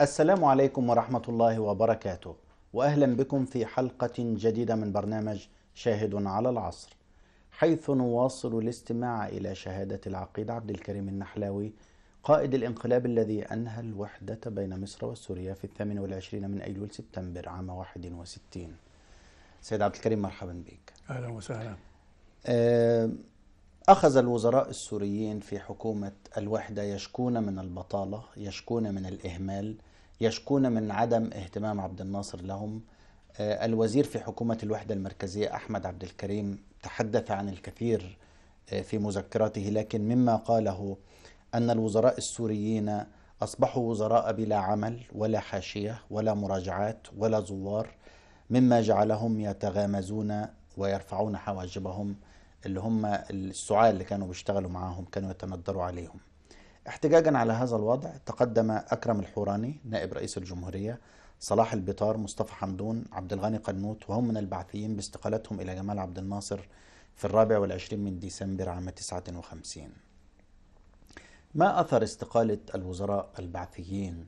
السلام عليكم ورحمة الله وبركاته وأهلا بكم في حلقة جديدة من برنامج شاهد على العصر حيث نواصل الاستماع إلى شهادة العقيد عبد الكريم النحلاوي قائد الانقلاب الذي أنهى الوحدة بين مصر وسوريا في الثامن والعشرين من أيلول سبتمبر عام 61 سيد عبد الكريم مرحبا بك أهلا وسهلا آه، أخذ الوزراء السوريين في حكومة الوحدة يشكون من البطالة يشكون من الإهمال يشكون من عدم اهتمام عبد الناصر لهم آه، الوزير في حكومة الوحدة المركزية أحمد عبد الكريم تحدث عن الكثير آه، في مذكراته لكن مما قاله أن الوزراء السوريين أصبحوا وزراء بلا عمل ولا حاشية ولا مراجعات ولا زوار مما جعلهم يتغامزون ويرفعون حواجبهم اللي هم السعال اللي كانوا بيشتغلوا معاهم كانوا يتندروا عليهم احتجاجا على هذا الوضع تقدم أكرم الحوراني نائب رئيس الجمهورية صلاح البطار مصطفى حمدون عبد الغني قنوت وهم من البعثيين باستقالتهم إلى جمال عبد الناصر في الرابع والعشرين من ديسمبر عام 59 ما أثر استقالة الوزراء البعثيين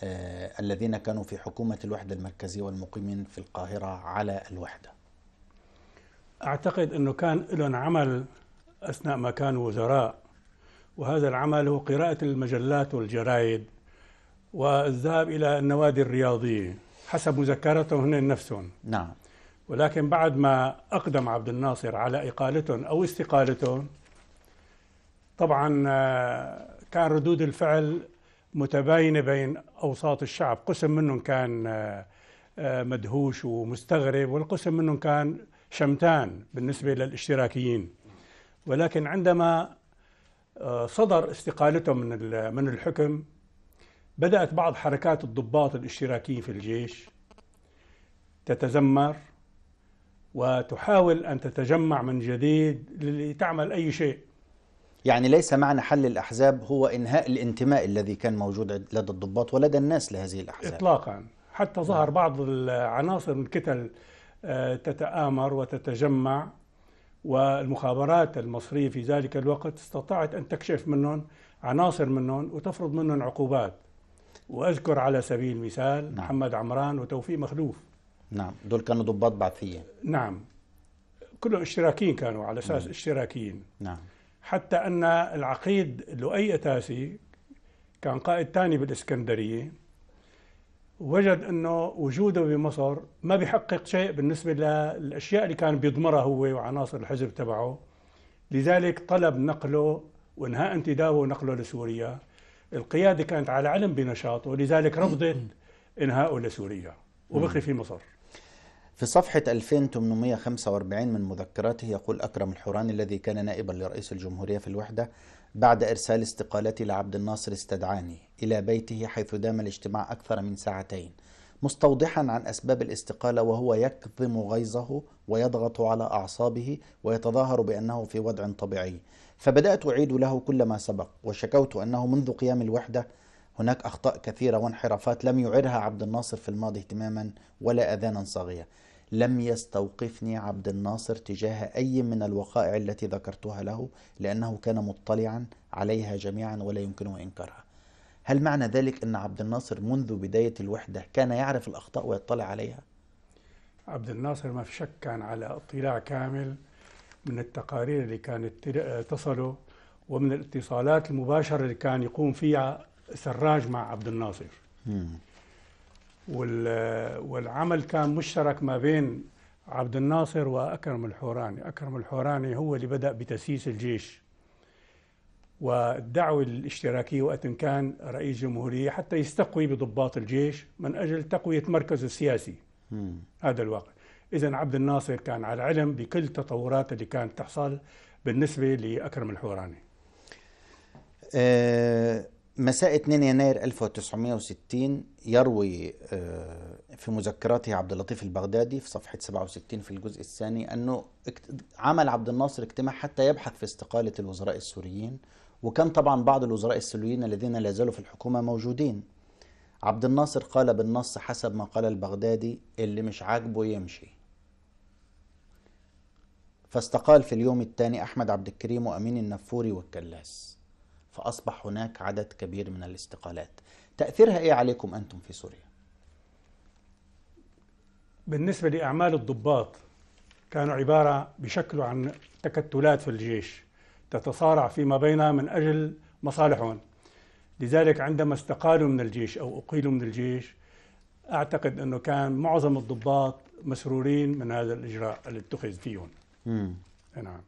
آه الذين كانوا في حكومة الوحدة المركزية والمقيمين في القاهرة على الوحدة أعتقد أنه كان لهم عمل أثناء ما كانوا وزراء وهذا العمل هو قراءة المجلات والجرائد والذهاب إلى النوادي الرياضية حسب مذكرتهم هن نفسهم نعم ولكن بعد ما أقدم عبد الناصر على إقالتهم أو استقالتهم طبعا آه، كان ردود الفعل متباينة بين أوساط الشعب قسم منهم كان آه، آه، مدهوش ومستغرب والقسم منهم كان شمتان بالنسبة للاشتراكيين ولكن عندما صدر استقالته من من الحكم بدأت بعض حركات الضباط الاشتراكيين في الجيش تتذمر وتحاول أن تتجمع من جديد لتعمل أي شيء يعني ليس معنى حل الأحزاب هو إنهاء الانتماء الذي كان موجود لدى الضباط ولدى الناس لهذه الأحزاب إطلاقا حتى ظهر نعم. بعض العناصر من كتل آه، تتآمر وتتجمع والمخابرات المصرية في ذلك الوقت استطاعت أن تكشف منهم عناصر منهم وتفرض منهم عقوبات وأذكر على سبيل المثال نعم. محمد عمران وتوفيق مخلوف نعم دول كانوا ضباط بعثية نعم كلهم اشتراكيين كانوا على أساس نعم. اشتراكيين نعم حتى أن العقيد لؤي أتاسي كان قائد ثاني بالإسكندرية وجد انه وجوده بمصر ما بيحقق شيء بالنسبه للاشياء اللي كان بيضمرها هو وعناصر الحزب تبعه لذلك طلب نقله وانهاء انتدابه ونقله لسوريا القياده كانت على علم بنشاطه لذلك رفضت انهائه لسوريا وبقي في مصر في صفحة 2845 من مذكراته يقول أكرم الحوراني الذي كان نائبا لرئيس الجمهورية في الوحدة بعد إرسال استقالتي لعبد الناصر استدعاني إلى بيته حيث دام الاجتماع أكثر من ساعتين مستوضحا عن أسباب الاستقالة وهو يكظم غيظه ويضغط على أعصابه ويتظاهر بأنه في وضع طبيعي فبدأت أعيد له كل ما سبق وشكوت أنه منذ قيام الوحدة هناك أخطاء كثيرة وانحرافات لم يعرها عبد الناصر في الماضي اهتماما ولا أذانا صاغية لم يستوقفني عبد الناصر تجاه أي من الوقائع التي ذكرتها له لأنه كان مطلعا عليها جميعا ولا يمكنه إنكارها هل معنى ذلك أن عبد الناصر منذ بداية الوحدة كان يعرف الأخطاء ويطلع عليها؟ عبد الناصر ما في شك كان على اطلاع كامل من التقارير اللي كانت تصله ومن الاتصالات المباشرة اللي كان يقوم فيها سراج مع عبد الناصر والعمل كان مشترك ما بين عبد الناصر وأكرم الحوراني أكرم الحوراني هو اللي بدأ بتأسيس الجيش والدعوة الاشتراكية وقت كان رئيس جمهورية حتى يستقوي بضباط الجيش من أجل تقوية مركزه السياسي م. هذا الواقع إذا عبد الناصر كان على علم بكل التطورات اللي كانت تحصل بالنسبة لأكرم الحوراني أه مساء 2 يناير 1960 يروي آه، في مذكراته عبد اللطيف البغدادي في صفحة 67 في الجزء الثاني أنه عمل عبد الناصر اجتماع حتى يبحث في استقالة الوزراء السوريين وكان طبعا بعض الوزراء السوريين الذين لا زالوا في الحكومة موجودين عبد الناصر قال بالنص حسب ما قال البغدادي اللي مش عاجبه يمشي فاستقال في اليوم الثاني أحمد عبد الكريم وأمين النفوري والكلاس فأصبح هناك عدد كبير من الاستقالات تأثيرها إيه عليكم أنتم في سوريا؟ بالنسبة لأعمال الضباط كانوا عبارة بشكل عن تكتلات في الجيش تتصارع فيما بينها من أجل مصالحهم لذلك عندما استقالوا من الجيش أو أقيلوا من الجيش أعتقد أنه كان معظم الضباط مسرورين من هذا الإجراء اللي اتخذ فيهم نعم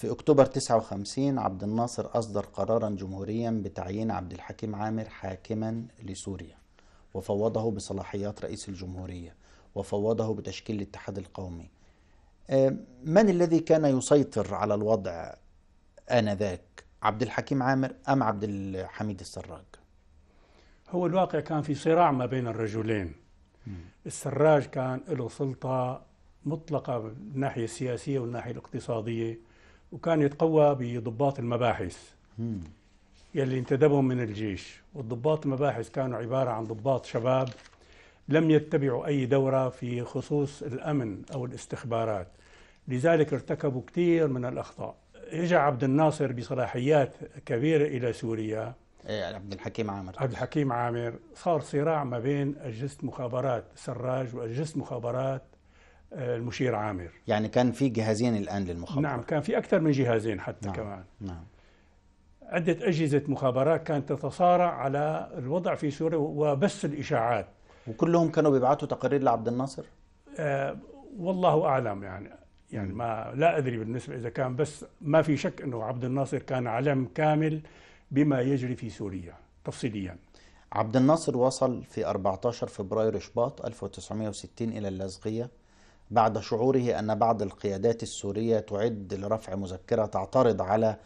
في أكتوبر 59 عبد الناصر أصدر قرارا جمهوريا بتعيين عبد الحكيم عامر حاكما لسوريا وفوضه بصلاحيات رئيس الجمهورية وفوضه بتشكيل الاتحاد القومي آه، من الذي كان يسيطر على الوضع آنذاك عبد الحكيم عامر أم عبد الحميد السراج هو الواقع كان في صراع ما بين الرجلين السراج كان له سلطة مطلقة من الناحية السياسية والناحية الاقتصادية وكان يتقوى بضباط المباحث يلي انتدبهم من الجيش والضباط المباحث كانوا عبارة عن ضباط شباب لم يتبعوا أي دورة في خصوص الأمن أو الاستخبارات لذلك ارتكبوا كثير من الأخطاء اجى عبد الناصر بصلاحيات كبيرة إلى سوريا ايه يعني عبد الحكيم عامر عبد الحكيم عامر صار صراع ما بين أجهزة مخابرات سراج وأجهزة مخابرات آه، المشير عامر يعني كان في جهازين الآن للمخابرات نعم كان في أكثر من جهازين حتى نعم. كمان نعم. عدة أجهزة مخابرات كانت تتصارع على الوضع في سوريا وبث الإشاعات وكلهم كانوا بيبعثوا تقارير لعبد الناصر؟ آه والله أعلم يعني يعني ما لا أدري بالنسبة إذا كان بس ما في شك أنه عبد الناصر كان علم كامل بما يجري في سوريا تفصيليا عبد الناصر وصل في 14 فبراير شباط 1960 إلى اللاذقية بعد شعوره أن بعض القيادات السورية تعد لرفع مذكرة تعترض على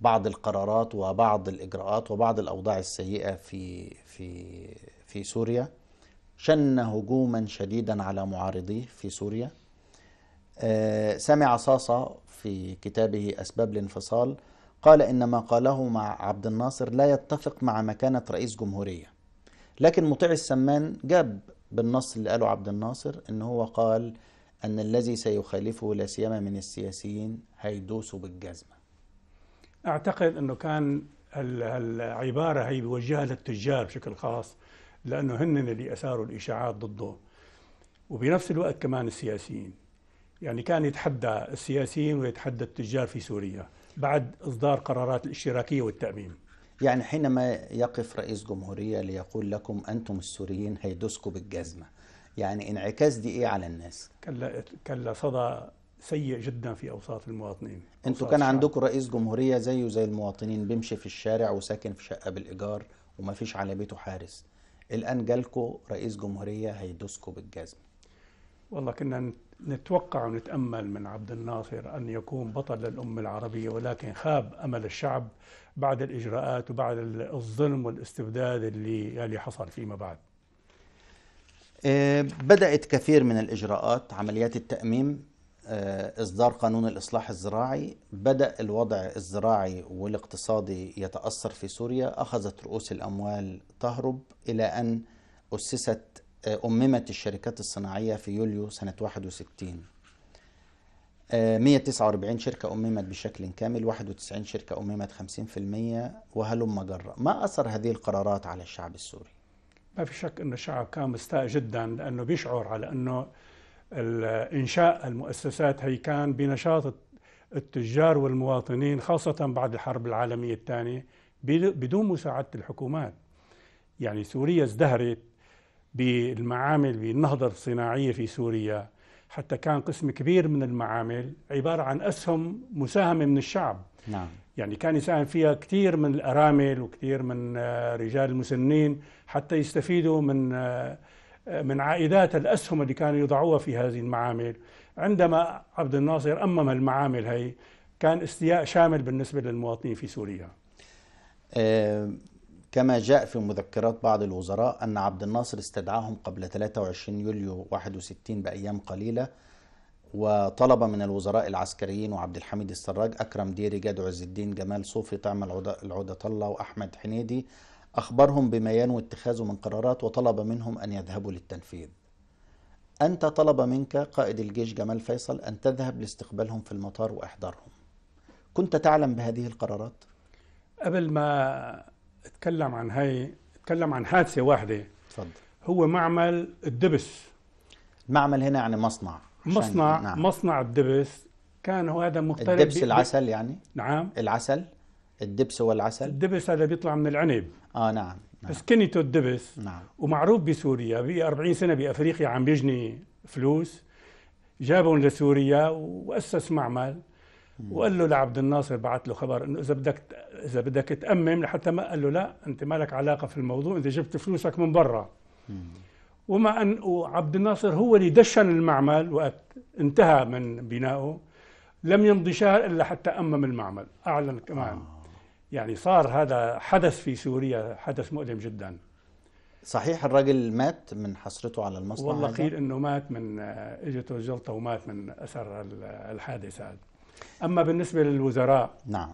بعض القرارات وبعض الإجراءات وبعض الأوضاع السيئة في في في سوريا شن هجوما شديدا على معارضيه في سوريا آه، سمع صاصة في كتابه أسباب الانفصال قال إن ما قاله مع عبد الناصر لا يتفق مع مكانة رئيس جمهورية لكن مطيع السمان جاب بالنص اللي قاله عبد الناصر إن هو قال أن الذي سيخالفه لا سيما من السياسيين هيدوسوا بالجزمة أعتقد أنه كان العبارة هي بوجهها للتجار بشكل خاص لأنه هن اللي أثاروا الإشاعات ضده وبنفس الوقت كمان السياسيين يعني كان يتحدى السياسيين ويتحدى التجار في سوريا بعد إصدار قرارات الاشتراكية والتأميم يعني حينما يقف رئيس جمهورية ليقول لكم أنتم السوريين هيدوسكم بالجزمة يعني انعكاس دي ايه على الناس كلا كلا صدى سيء جدا في اوساط المواطنين انتوا كان عندكم رئيس جمهوريه زيه زي المواطنين بيمشي في الشارع وساكن في شقه بالايجار وما فيش على بيته حارس الان جالكم رئيس جمهوريه هيدوسكم بالجزم والله كنا نتوقع ونتامل من عبد الناصر ان يكون بطل للامه العربيه ولكن خاب امل الشعب بعد الاجراءات وبعد الظلم والاستبداد اللي اللي حصل فيما بعد آه، بدأت كثير من الإجراءات عمليات التأميم آه، إصدار قانون الإصلاح الزراعي بدأ الوضع الزراعي والاقتصادي يتأثر في سوريا أخذت رؤوس الأموال تهرب إلى أن أسست آه، أممت الشركات الصناعية في يوليو سنة 61 149 شركة أممت بشكل كامل 91 شركة أممت 50% وهلم جرة ما أثر هذه القرارات على الشعب السوري؟ ما في شك أن الشعب كان مستاء جدا لأنه بيشعر على أنه إنشاء المؤسسات هي كان بنشاط التجار والمواطنين خاصة بعد الحرب العالمية الثانية بدون مساعدة الحكومات يعني سوريا ازدهرت بالمعامل بالنهضة الصناعية في سوريا حتى كان قسم كبير من المعامل عبارة عن أسهم مساهمة من الشعب نعم. يعني كان يساهم فيها كثير من الأرامل وكثير من آه، رجال المسنين حتى يستفيدوا من آه، آه، من عائدات الأسهم اللي كانوا يضعوها في هذه المعامل عندما عبد الناصر أمم المعامل هي كان استياء شامل بالنسبة للمواطنين في سوريا كما جاء في مذكرات بعض الوزراء أن عبد الناصر استدعاهم قبل 23 يوليو 61 بأيام قليلة وطلب من الوزراء العسكريين وعبد الحميد السراج أكرم ديري جاد عز الدين جمال صوفي طعم العودة الله وأحمد حنيدي أخبرهم بما ينوي اتخاذه من قرارات وطلب منهم أن يذهبوا للتنفيذ أنت طلب منك قائد الجيش جمال فيصل أن تذهب لاستقبالهم في المطار وإحضارهم كنت تعلم بهذه القرارات؟ قبل ما اتكلم عن هاي اتكلم عن حادثة واحدة تفضل هو معمل الدبس المعمل هنا يعني مصنع مصنع يعني، نعم. مصنع الدبس كان هو هذا مختلف الدبس العسل يعني نعم العسل الدبس هو العسل الدبس هذا بيطلع من العنب اه نعم نعم. كنيته الدبس نعم. ومعروف بسوريا بقي 40 سنه بافريقيا عم بيجني فلوس جابهم لسوريا واسس معمل وقال له لعبد الناصر بعث له خبر انه اذا بدك اذا بدك تامم لحتى ما قال له لا انت مالك علاقه في الموضوع انت جبت فلوسك من برا ومع أن عبد الناصر هو اللي دشن المعمل وقت انتهى من بنائه لم يمضي شهر إلا حتى أمم المعمل أعلن كمان آه. يعني صار هذا حدث في سوريا حدث مؤلم جدا صحيح الراجل مات من حسرته على المصنع والله قيل انه مات من آه، اجته الجلطه ومات من اثر الحادث هذا اما بالنسبه للوزراء نعم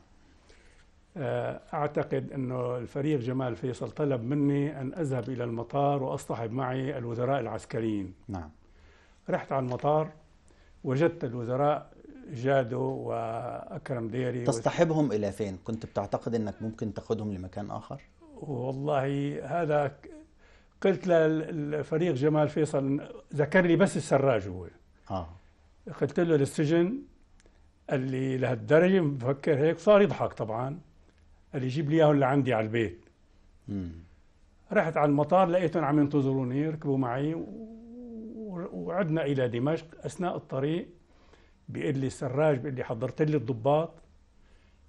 آه، أعتقد أنه الفريق جمال فيصل طلب مني أن أذهب إلى المطار وأصطحب معي الوزراء العسكريين نعم رحت على المطار وجدت الوزراء جادو وأكرم ديري تصطحبهم و... إلى فين؟ كنت بتعتقد أنك ممكن تاخذهم لمكان آخر؟ والله هذا قلت للفريق جمال فيصل ذكر لي بس السراج هو آه. قلت له للسجن قال لي لهالدرجة مفكر هيك صار يضحك طبعا قال لي جيب لي اياهم اللي عندي على البيت مم. رحت على المطار لقيتهم عم ينتظروني ركبوا معي وعدنا الى دمشق اثناء الطريق بيقول لي السراج بيقول لي حضرت لي الضباط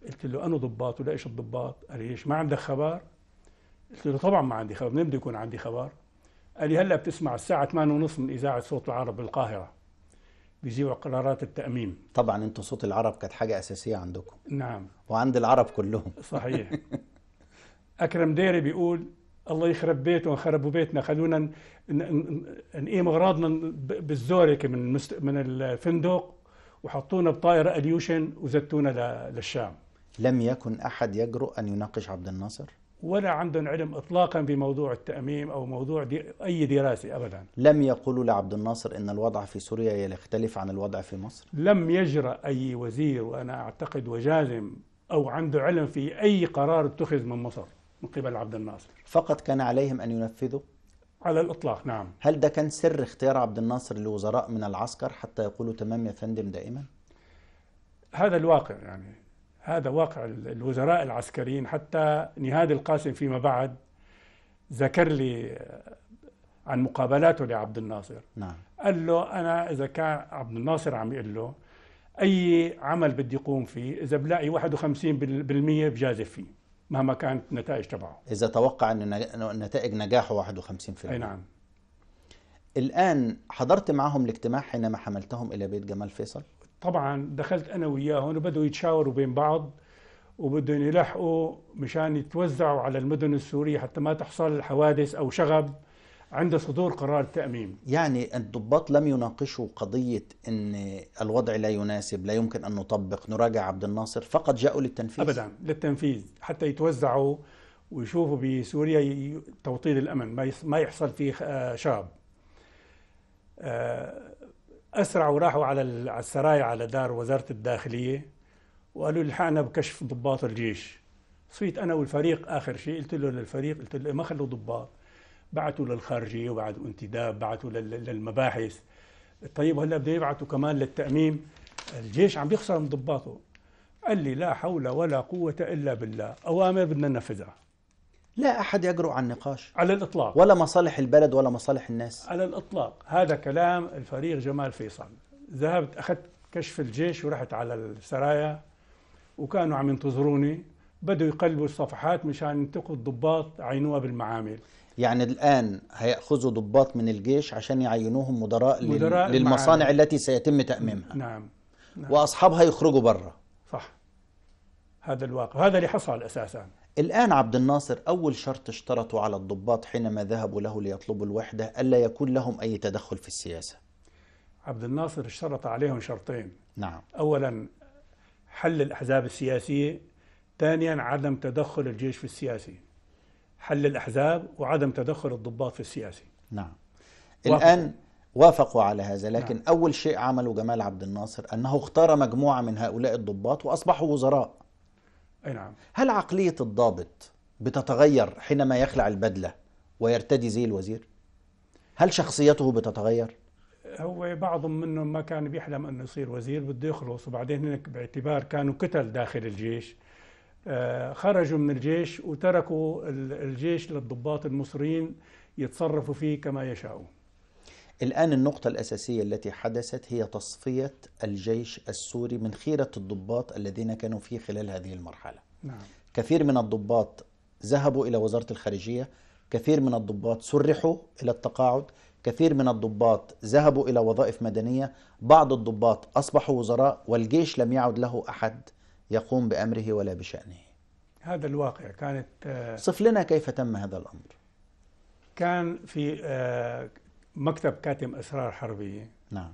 قلت له انا ضباط ولا ايش الضباط قال لي ايش ما عندك خبر قلت له طبعا ما عندي خبر منين بده يكون عندي خبر قال لي هلا بتسمع الساعه 8:30 من اذاعه صوت العرب بالقاهره بيذيعوا قرارات التامين طبعا انتوا صوت العرب كانت حاجه اساسيه عندكم نعم وعند العرب كلهم صحيح اكرم ديري بيقول الله يخرب بيته خربوا بيتنا خلونا نقيم اغراضنا بالزورك من من الفندق وحطونا بطائره اليوشن وزتونا للشام لم يكن احد يجرؤ ان يناقش عبد الناصر ولا عندهم علم اطلاقا بموضوع التاميم او موضوع دي اي دراسه ابدا. لم يقولوا لعبد الناصر ان الوضع في سوريا يختلف عن الوضع في مصر؟ لم يجرأ اي وزير وانا اعتقد وجازم او عنده علم في اي قرار اتخذ من مصر من قبل عبد الناصر. فقط كان عليهم ان ينفذوا؟ على الاطلاق نعم. هل ده كان سر اختيار عبد الناصر لوزراء من العسكر حتى يقولوا تمام يا فندم دائما؟ هذا الواقع يعني هذا واقع الوزراء العسكريين حتى نهاد القاسم فيما بعد ذكر لي آه، عن مقابلاته لعبد الناصر نعم. قال له أنا إذا كان عبد الناصر عم يقول له أي عمل بدي يقوم فيه إذا بلاقي 51% بجازف فيه مهما كانت النتائج تبعه إذا توقع أن نتائج نجاحه 51% أي نعم الآن حضرت معهم الاجتماع حينما حملتهم إلى بيت جمال فيصل؟ طبعا دخلت انا وياهم وبدوا يتشاوروا بين بعض وبدهم يلحقوا مشان يتوزعوا على المدن السوريه حتى ما تحصل حوادث او شغب عند صدور قرار التاميم. يعني الضباط لم يناقشوا قضيه ان الوضع لا يناسب، لا يمكن ان نطبق، نراجع عبد الناصر، فقط جاءوا للتنفيذ. ابدا للتنفيذ حتى يتوزعوا ويشوفوا بسوريا توطيد الامن ما ما يحصل فيه شغب. آه، أسرعوا راحوا على السرايا على دار وزارة الداخلية وقالوا الحقنا بكشف ضباط الجيش صيت أنا والفريق آخر شيء قلت له للفريق قلت له ما خلوا ضباط بعثوا للخارجية وبعثوا انتداب بعثوا للمباحث طيب هلا بده يبعثوا كمان للتأميم الجيش عم يخسر من ضباطه قال لي لا حول ولا قوة إلا بالله أوامر بدنا ننفذها لا أحد يجرؤ على النقاش على الإطلاق ولا مصالح البلد ولا مصالح الناس على الإطلاق هذا كلام الفريق جمال فيصل ذهبت أخذت كشف الجيش ورحت على السرايا وكانوا عم ينتظروني بدوا يقلبوا الصفحات مشان ينتقوا الضباط عينوها بالمعامل يعني الآن هيأخذوا ضباط من الجيش عشان يعينوهم مدراء, مدراء للمصانع المعامل. التي سيتم تأميمها نعم, نعم. وأصحابها يخرجوا برا صح هذا الواقع وهذا اللي حصل أساساً الآن عبد الناصر أول شرط اشترطه على الضباط حينما ذهبوا له ليطلبوا الوحدة ألا يكون لهم أي تدخل في السياسة عبد الناصر اشترط عليهم شرطين نعم أولا حل الأحزاب السياسية ثانيا عدم تدخل الجيش في السياسي حل الأحزاب وعدم تدخل الضباط في السياسي نعم وافق. الآن وافقوا على هذا لكن نعم. أول شيء عمله جمال عبد الناصر أنه اختار مجموعة من هؤلاء الضباط وأصبحوا وزراء أي نعم. هل عقلية الضابط بتتغير حينما يخلع البدلة ويرتدي زي الوزير؟ هل شخصيته بتتغير؟ هو بعضهم منهم ما كان بيحلم انه يصير وزير بده يخلص وبعدين هناك باعتبار كانوا كتل داخل الجيش آه، خرجوا من الجيش وتركوا الجيش للضباط المصريين يتصرفوا فيه كما يشاؤون الآن النقطة الأساسية التي حدثت هي تصفية الجيش السوري من خيرة الضباط الذين كانوا فيه خلال هذه المرحلة نعم. كثير من الضباط ذهبوا إلى وزارة الخارجية كثير من الضباط سرحوا إلى التقاعد كثير من الضباط ذهبوا إلى وظائف مدنية بعض الضباط أصبحوا وزراء والجيش لم يعد له أحد يقوم بأمره ولا بشأنه هذا الواقع كانت آه، صف لنا كيف تم هذا الأمر كان في آه، مكتب كاتم أسرار حربية نعم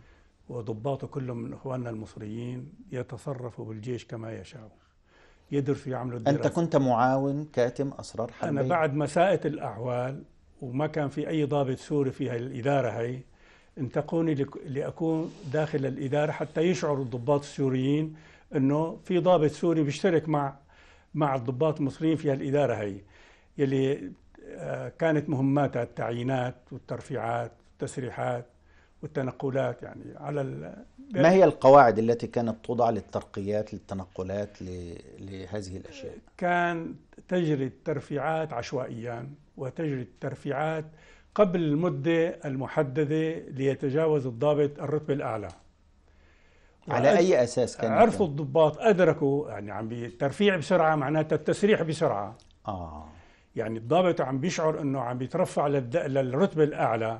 وضباطه كلهم من إخواننا المصريين يتصرفوا بالجيش كما يشاء يدرسوا يعملوا الدراسة أنت كنت معاون كاتم أسرار حربية أنا بعد ما ساءت الأحوال وما كان في أي ضابط سوري في الإدارة هي انتقوني لأكون داخل الإدارة حتى يشعر الضباط السوريين أنه في ضابط سوري بيشترك مع مع الضباط المصريين في الاداره هي يلي آه، كانت مهماتها التعيينات والترفيعات والتسريحات والتنقلات يعني على ال... ما هي القواعد التي كانت توضع للترقيات للتنقلات لهذه الاشياء؟ كان تجري الترفيعات عشوائيا وتجري الترفيعات قبل المده المحدده ليتجاوز الضابط الرتبه الاعلى. على اي اساس كان؟ عرفوا الضباط ادركوا يعني عم الترفيع بسرعه معناتها التسريح بسرعه. اه يعني الضابط عم بيشعر انه عم بيترفع للرتبه الاعلى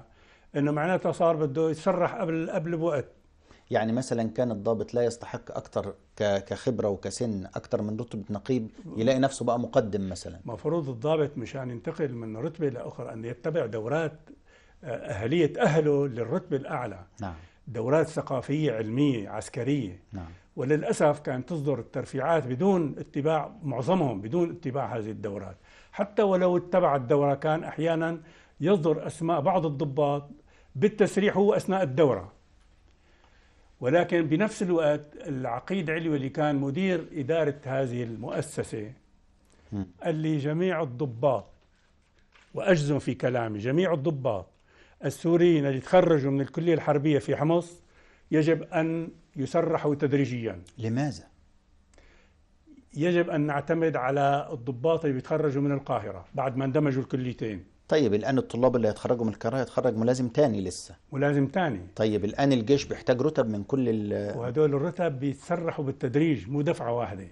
انه معناتها صار بده يتسرح قبل قبل بوقت يعني مثلا كان الضابط لا يستحق اكثر كخبره وكسن اكثر من رتبه نقيب يلاقي نفسه بقى مقدم مثلا مفروض الضابط مشان ينتقل من رتبه لاخرى ان يتبع دورات آه، اهليه اهله للرتبه الاعلى نعم دورات ثقافيه علميه عسكريه نعم وللاسف كانت تصدر الترفيعات بدون اتباع معظمهم بدون اتباع هذه الدورات حتى ولو اتبع الدوره كان احيانا يصدر اسماء بعض الضباط بالتسريح هو أثناء الدورة ولكن بنفس الوقت العقيد علوي اللي كان مدير إدارة هذه المؤسسة قال لي جميع الضباط وأجزم في كلامي جميع الضباط السوريين اللي تخرجوا من الكلية الحربية في حمص يجب أن يسرحوا تدريجيا لماذا؟ يجب أن نعتمد على الضباط اللي بيتخرجوا من القاهرة بعد ما اندمجوا الكليتين طيب الآن الطلاب اللي هيتخرجوا من القاهرة هيتخرج ملازم تاني لسه ملازم تاني طيب الآن الجيش بيحتاج رتب من كل ال وهدول الرتب بيتسرحوا بالتدريج مو دفعة واحدة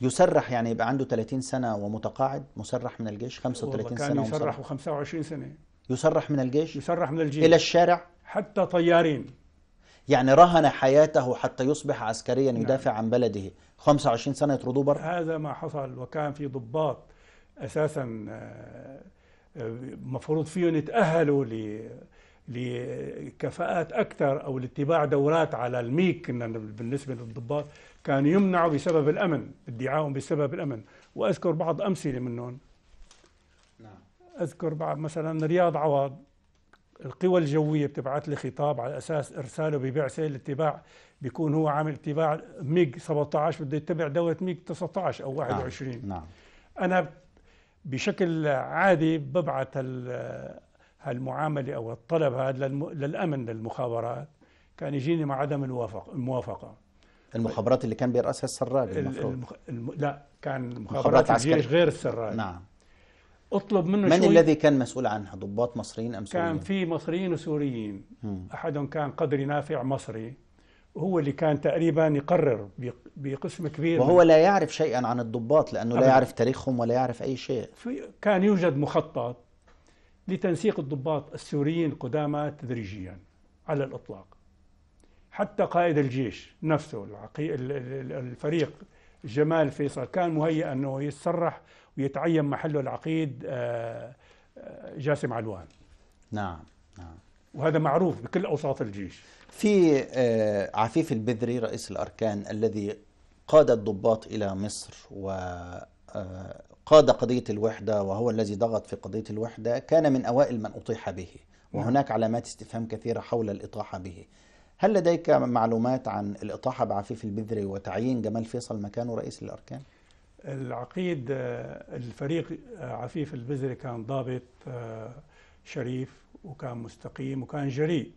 يسرح يعني يبقى عنده 30 سنة ومتقاعد مسرح من الجيش 35 كان سنة يسرح و25 سنة يسرح من الجيش يسرح من الجيش إلى الشارع حتى طيارين يعني رهن حياته حتى يصبح عسكريا نعم. يدافع عن بلده 25 سنة يطردوه بره هذا ما حصل وكان في ضباط أساسا آه، مفروض فيهم يتأهلوا لكفاءات أكثر أو لاتباع دورات على الميك بالنسبة للضباط كانوا يمنعوا بسبب الأمن ادعائهم بسبب الأمن وأذكر بعض أمثلة منهم نعم. أذكر بعض مثلا رياض عوض القوى الجوية بتبعت لي خطاب على أساس إرساله ببعثة لاتباع بيكون هو عامل اتباع ميج 17 بده يتبع دورة ميج 19 أو 21 نعم. نعم. أنا بشكل عادي ببعث هالمعامله او الطلب هذا للامن للمخابرات كان يجيني مع عدم الموافقه الموافقه المخابرات اللي كان بيرأسها السراج المفروض المخ... الم... لا كان مخابرات الجيش غير السراج نعم اطلب منه من شوي الذي كان مسؤول عنها ضباط مصريين ام سوريين؟ كان في مصريين وسوريين احدهم كان قدري نافع مصري هو اللي كان تقريبا يقرر بقسم كبير وهو لا يعرف شيئا عن الضباط لأنه لا يعرف تاريخهم ولا يعرف أي شيء في كان يوجد مخطط لتنسيق الضباط السوريين القدامى تدريجيا على الإطلاق حتى قائد الجيش نفسه الفريق جمال فيصل كان مهيئ أنه يتصرح ويتعين محله العقيد آه، آه، جاسم علوان نعم نعم وهذا معروف بكل أوساط الجيش في آه، عفيف البذري رئيس الأركان الذي قاد الضباط إلى مصر و آه، قاد قضية الوحدة وهو الذي ضغط في قضية الوحدة كان من أوائل من أطيح به نعم. وهناك علامات استفهام كثيرة حول الإطاحة به هل لديك معلومات عن الإطاحة بعفيف البذري وتعيين جمال فيصل مكانه رئيس الأركان؟ العقيد آه، الفريق عفيف البذري كان ضابط شريف وكان مستقيم وكان جريء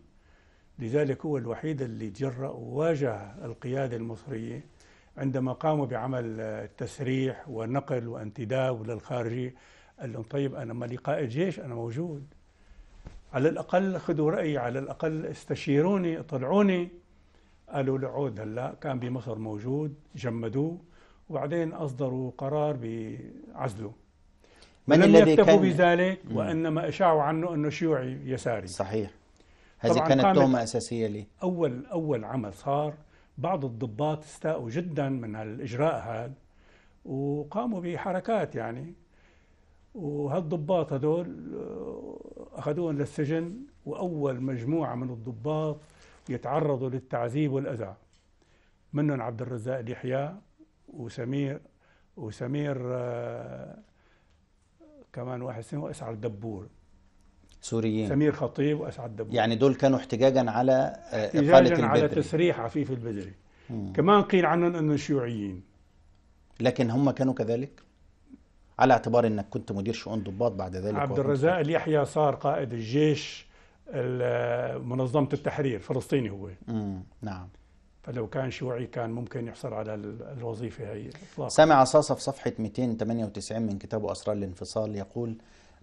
لذلك هو الوحيد اللي جرأ وواجه القيادة المصرية عندما قاموا بعمل تسريح ونقل وانتداب للخارجي قال لهم طيب أنا مالي قائد جيش أنا موجود على الأقل خذوا رأيي على الأقل استشيروني اطلعوني قالوا له عود هلا كان بمصر موجود جمدوه وبعدين أصدروا قرار بعزله من لم الذي يكتفوا كان... بذلك وإنما أشاعوا عنه أنه شيوعي يساري صحيح هذه كانت تهمة أساسية لي أول أول عمل صار بعض الضباط استاءوا جدا من الإجراء هذا وقاموا بحركات يعني وهالضباط هدول آه، أخذوهم للسجن وأول مجموعة من الضباط يتعرضوا للتعذيب والأذى منهم عبد الرزاق اليحيى وسمير وسمير آه، كمان واحد اسمه اسعد دبور سوريين سمير خطيب واسعد دبور يعني دول كانوا احتجاجا على احتجاجاً اقاله البدري على تسريح عفيف البدري مم. كمان قيل عنهم انهم شيوعيين لكن هم كانوا كذلك على اعتبار انك كنت مدير شؤون ضباط بعد ذلك عبد الرزاق اليحيى صار قائد الجيش منظمه التحرير فلسطيني هو مم. نعم فلو كان شيوعي كان ممكن يحصل على الوظيفه هي اطلاقا سامع عصاصه في صفحه 298 من كتابه اسرار الانفصال يقول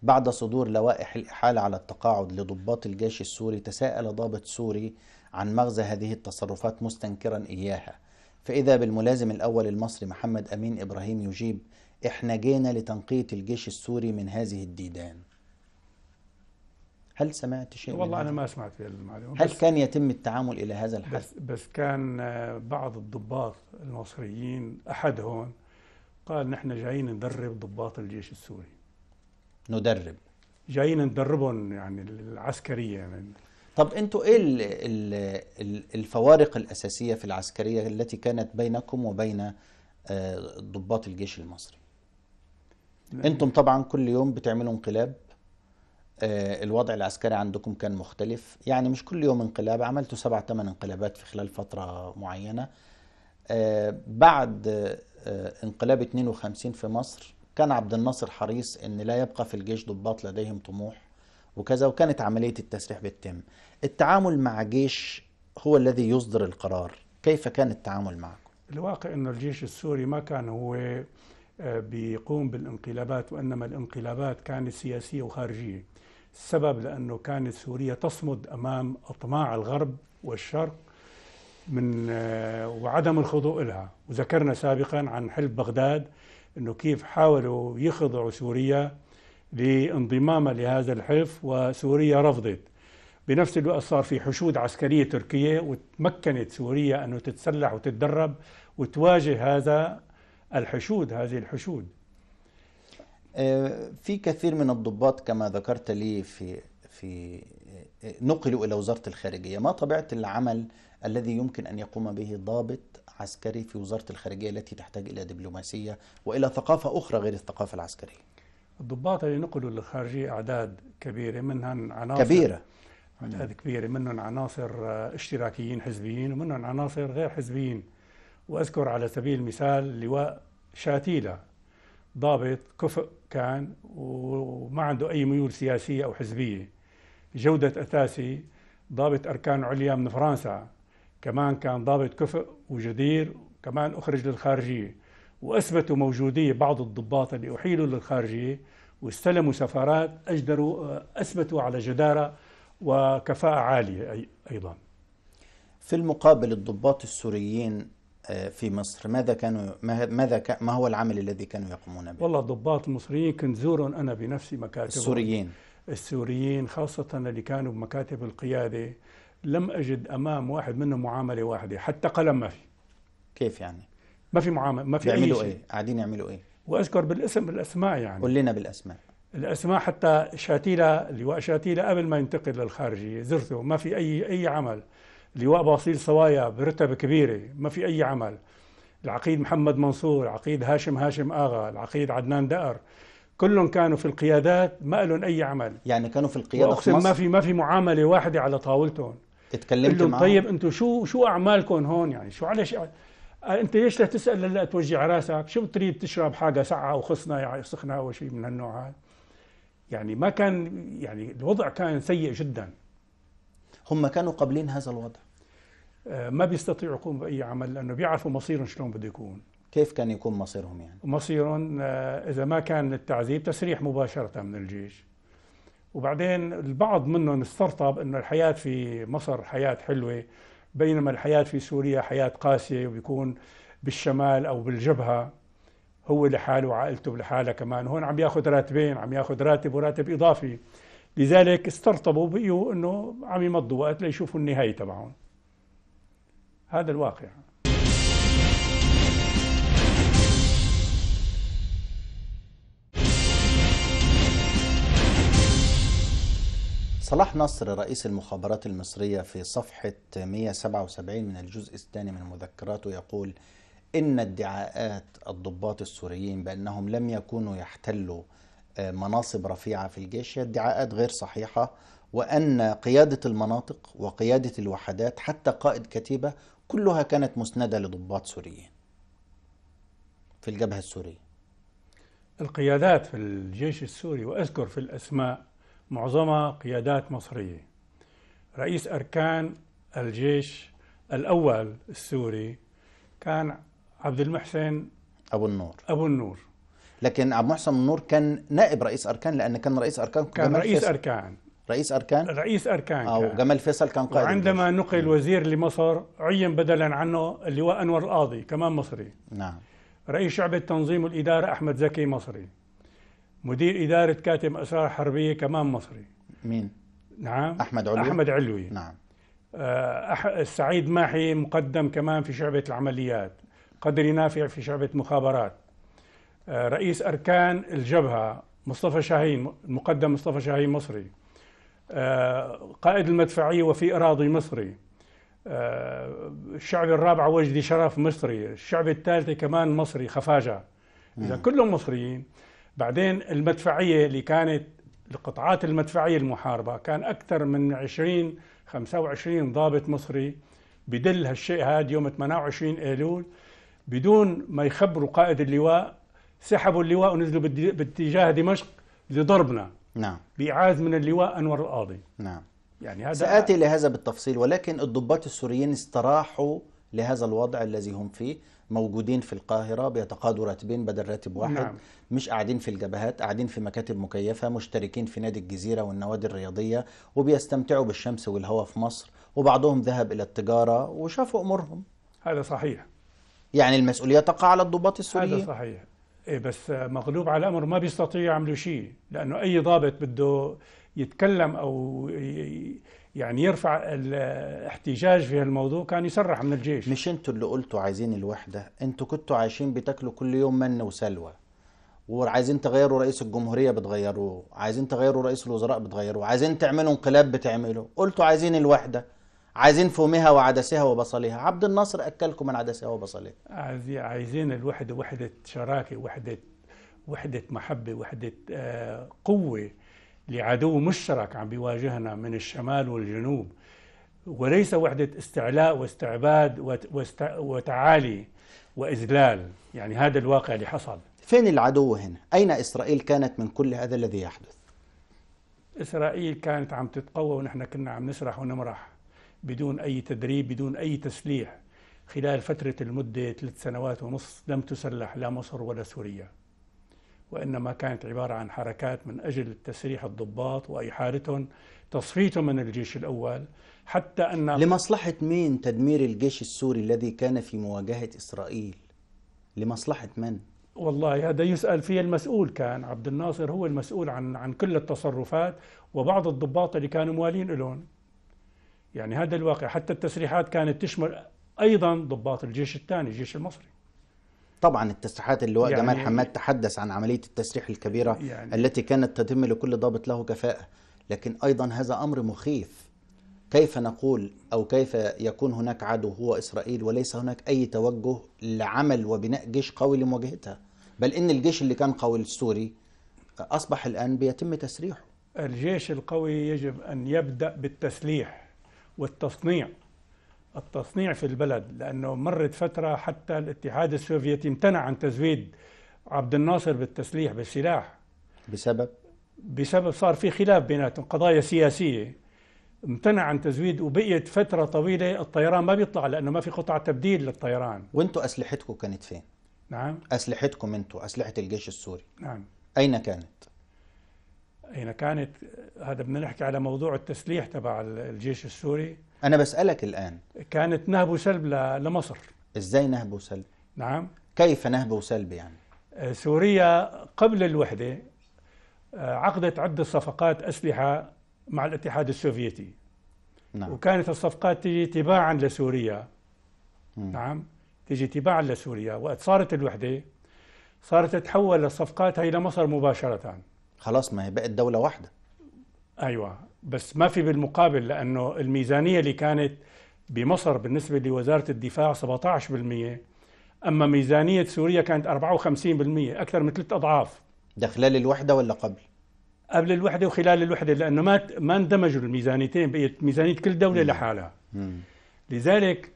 بعد صدور لوائح الإحالة على التقاعد لضباط الجيش السوري تساءل ضابط سوري عن مغزى هذه التصرفات مستنكرا إياها فإذا بالملازم الأول المصري محمد أمين إبراهيم يجيب إحنا جينا لتنقية الجيش السوري من هذه الديدان هل سمعت شيء والله أنا ما سمعت المعلومة هل كان يتم التعامل إلى هذا الحد؟ بس, بس كان آه، بعض الضباط المصريين أحدهم قال نحن جايين ندرب ضباط الجيش السوري ندرب جايين ندربهم يعني العسكريه يعني طب انتوا ايه الفوارق الاساسيه في العسكريه التي كانت بينكم وبين آه، ضباط الجيش المصري انتم طبعا كل يوم بتعملوا انقلاب آه، الوضع العسكري عندكم كان مختلف يعني مش كل يوم انقلاب عملتوا سبع ثمان انقلابات في خلال فترة معينة آه، بعد انقلاب 52 في مصر كان عبد الناصر حريص ان لا يبقى في الجيش ضباط لديهم طموح وكذا وكانت عملية التسريح بتتم التعامل مع جيش هو الذي يصدر القرار كيف كان التعامل معكم؟ الواقع أن الجيش السوري ما كان هو آه، بيقوم بالانقلابات وإنما الانقلابات كانت سياسية وخارجية السبب لأنه كانت سوريا تصمد أمام أطماع الغرب والشرق من آه، وعدم الخضوع لها وذكرنا سابقا عن حلف بغداد انه كيف حاولوا يخضعوا سوريا لانضمامها لهذا الحلف وسوريا رفضت بنفس الوقت صار في حشود عسكريه تركيه وتمكنت سوريا انه تتسلح وتتدرب وتواجه هذا الحشود هذه الحشود آه، في كثير من الضباط كما ذكرت لي في في آه، نقلوا الى وزاره الخارجيه ما طبيعه العمل الذي يمكن ان يقوم به ضابط عسكري في وزارة الخارجية التي تحتاج إلى دبلوماسية وإلى ثقافة أخرى غير الثقافة العسكريه الضباط اللي نقلوا للخارجية أعداد كبيرة منها عناصر كبيرة أعداد كبيرة منهم عناصر آه، اشتراكيين حزبيين ومنهم عناصر غير حزبيين وأذكر على سبيل المثال لواء شاتيلا ضابط كفء كان وما عنده أي ميول سياسية أو حزبية جودة أتاسي ضابط أركان عليا من فرنسا كمان كان ضابط كفء وجدير كمان أخرج للخارجية وأثبتوا موجودية بعض الضباط اللي أحيلوا للخارجية واستلموا سفارات أجدروا آه، أثبتوا على جدارة وكفاءة عالية أيضا في المقابل الضباط السوريين آه، في مصر ماذا كانوا ماذا ما هو العمل الذي كانوا يقومون به؟ والله الضباط المصريين كنت زورهم انا بنفسي مكاتب السوريين السوريين خاصه اللي كانوا بمكاتب القياده لم أجد أمام واحد منهم معاملة واحدة حتى قلم ما في كيف يعني؟ ما في معاملة ما في بيعملوا أي شيء. إيه؟ قاعدين يعملوا إيه؟ وأذكر بالاسم بالأسماء يعني قول لنا بالأسماء الأسماء حتى شاتيلا لواء شاتيلا قبل ما ينتقل للخارجية زرته ما في أي أي عمل لواء باصيل صوايا برتبة كبيرة ما في أي عمل العقيد محمد منصور العقيد هاشم هاشم آغا العقيد عدنان دقر كلهم كانوا في القيادات ما لهم أي عمل يعني كانوا في القيادة في مصر؟ ما في ما في معاملة واحدة على طاولتهم اتكلمت معه طيب انتم شو شو اعمالكم هون يعني شو على قال آه، انت ليش لا تسال لا توجع راسك شو بتريد تشرب حاجه او وخصنه يعني سخنه او شيء من هالنوع هذا يعني ما كان يعني الوضع كان سيء جدا هم كانوا قابلين هذا الوضع آه، ما بيستطيعوا يقوموا باي عمل لانه بيعرفوا مصيرهم شلون بده يكون كيف كان يكون مصيرهم يعني؟ مصيرهم آه، اذا ما كان التعذيب تسريح مباشره من الجيش وبعدين البعض منهم استرطب انه الحياه في مصر حياه حلوه بينما الحياه في سوريا حياه قاسيه وبيكون بالشمال او بالجبهه هو لحاله وعائلته لحالها كمان هون عم ياخذ راتبين عم ياخذ راتب وراتب اضافي لذلك استرطبوا بقيوا انه عم يمضوا وقت ليشوفوا النهايه تبعهم هذا الواقع صلاح نصر رئيس المخابرات المصرية في صفحة 177 من الجزء الثاني من مذكراته يقول إن ادعاءات الضباط السوريين بأنهم لم يكونوا يحتلوا آه، مناصب رفيعة في الجيش هي ادعاءات غير صحيحة وأن قيادة المناطق وقيادة الوحدات حتى قائد كتيبة كلها كانت مسندة لضباط سوريين في الجبهة السورية القيادات في الجيش السوري وأذكر في الأسماء معظمها قيادات مصرية رئيس أركان الجيش الأول السوري كان عبد المحسن أبو النور أبو النور لكن عبد المحسن النور كان نائب رئيس أركان لأن كان رئيس أركان كان رئيس فيصل. أركان رئيس أركان رئيس أركان أو جمال فيصل كان قائد عندما نقل وزير لمصر عين بدلا عنه اللواء أنور القاضي كمان مصري نعم رئيس شعبة تنظيم الإدارة أحمد زكي مصري مدير إدارة كاتم أسرار حربية كمان مصري مين؟ نعم أحمد علوي أحمد علوي نعم آه، أح... سعيد ماحي مقدم كمان في شعبة العمليات قدري نافع في شعبة مخابرات آه، رئيس أركان الجبهة مصطفى شاهين المقدم مصطفى شاهين مصري آه، قائد المدفعية وفي إراضي مصري الشعب الرابعة وجدي شرف مصري الشعب الثالثة كمان مصري خفاجة إذا كلهم مصريين بعدين المدفعية اللي كانت القطعات المدفعية المحاربة كان أكثر من 20 25 ضابط مصري بدل هالشيء هذا يوم 28 ايلول بدون ما يخبروا قائد اللواء سحبوا اللواء ونزلوا باتجاه دمشق لضربنا نعم بإعاز من اللواء أنور القاضي نعم يعني هذا سآتي لهذا بالتفصيل ولكن الضباط السوريين استراحوا لهذا الوضع الذي هم فيه موجودين في القاهره بيتقاضوا راتبين بدل راتب واحد نعم. مش قاعدين في الجبهات قاعدين في مكاتب مكيفه مشتركين في نادي الجزيره والنوادي الرياضيه وبيستمتعوا بالشمس والهواء في مصر وبعضهم ذهب الى التجاره وشافوا امورهم هذا صحيح يعني المسؤوليه تقع على الضباط السوريين هذا صحيح إيه بس مغلوب على الامر ما بيستطيع يعملوا شيء لانه اي ضابط بده يتكلم او يعني يرفع الاحتجاج في الموضوع كان يسرح من الجيش مش انتوا اللي قلتوا عايزين الوحده انتوا كنتوا عايشين بتاكلوا كل يوم من وسلوى وعايزين تغيروا رئيس الجمهوريه بتغيروه عايزين تغيروا رئيس الوزراء بتغيروه عايزين تعملوا انقلاب بتعملوا قلتوا عايزين الوحده عايزين فومها وعدسها وبصلها عبد الناصر اكلكم من عدسها وبصلها عايزين الوحده وحده شراكه وحده وحده محبه وحده آه، قوه لعدو مشترك عم بيواجهنا من الشمال والجنوب وليس وحدة استعلاء واستعباد وتعالي وإذلال يعني هذا الواقع اللي حصل فين العدو هنا؟ أين إسرائيل كانت من كل هذا الذي يحدث؟ إسرائيل كانت عم تتقوى ونحن كنا عم نسرح ونمرح بدون أي تدريب بدون أي تسليح خلال فترة المدة ثلاث سنوات ونصف لم تسلح لا مصر ولا سوريا وإنما كانت عبارة عن حركات من أجل تسريح الضباط وإحالتهم تصفيتهم من الجيش الأول حتى أن لمصلحة مين تدمير الجيش السوري الذي كان في مواجهة إسرائيل لمصلحة من؟ والله هذا يسأل فيه المسؤول كان عبد الناصر هو المسؤول عن عن كل التصرفات وبعض الضباط اللي كانوا موالين لهم يعني هذا الواقع حتى التسريحات كانت تشمل أيضا ضباط الجيش الثاني الجيش المصري طبعا التسريحات اللواء يعني جمال حماد تحدث عن عملية التسريح الكبيرة يعني التي كانت تتم لكل ضابط له كفاءة لكن أيضا هذا أمر مخيف كيف نقول أو كيف يكون هناك عدو هو إسرائيل وليس هناك أي توجه لعمل وبناء جيش قوي لمواجهتها بل إن الجيش اللي كان قوي السوري أصبح الآن بيتم تسريحه الجيش القوي يجب أن يبدأ بالتسليح والتصنيع التصنيع في البلد لأنه مرت فترة حتى الاتحاد السوفيتي امتنع عن تزويد عبد الناصر بالتسليح بالسلاح بسبب؟ بسبب صار في خلاف بيناتهم قضايا سياسية امتنع عن تزويد وبقيت فترة طويلة الطيران ما بيطلع لأنه ما في قطع تبديل للطيران وانتم أسلحتكم كانت فين؟ نعم أسلحتكم انتم أسلحة الجيش السوري نعم أين كانت؟ أين كانت؟ هذا بدنا نحكي على موضوع التسليح تبع الجيش السوري أنا بسألك الآن كانت نهب وسلب لمصر إزاي نهب وسلب؟ نعم كيف نهب وسلب يعني؟ آه، سوريا قبل الوحدة آه، عقدت عدة صفقات أسلحة مع الاتحاد السوفيتي نعم. وكانت الصفقات تجي تباعا لسوريا م. نعم تجي تباعا لسوريا وقت صارت الوحدة صارت تتحول الصفقات هي لمصر مباشرة خلاص ما هي بقت دولة واحدة ايوه بس ما في بالمقابل لانه الميزانيه اللي كانت بمصر بالنسبه لوزاره الدفاع 17% اما ميزانيه سوريا كانت 54% اكثر من ثلاث اضعاف ده خلال الوحده ولا قبل؟ قبل الوحده وخلال الوحده لانه ما ما اندمجوا الميزانيتين بقيت ميزانيه كل دوله مم. لحالها مم. لذلك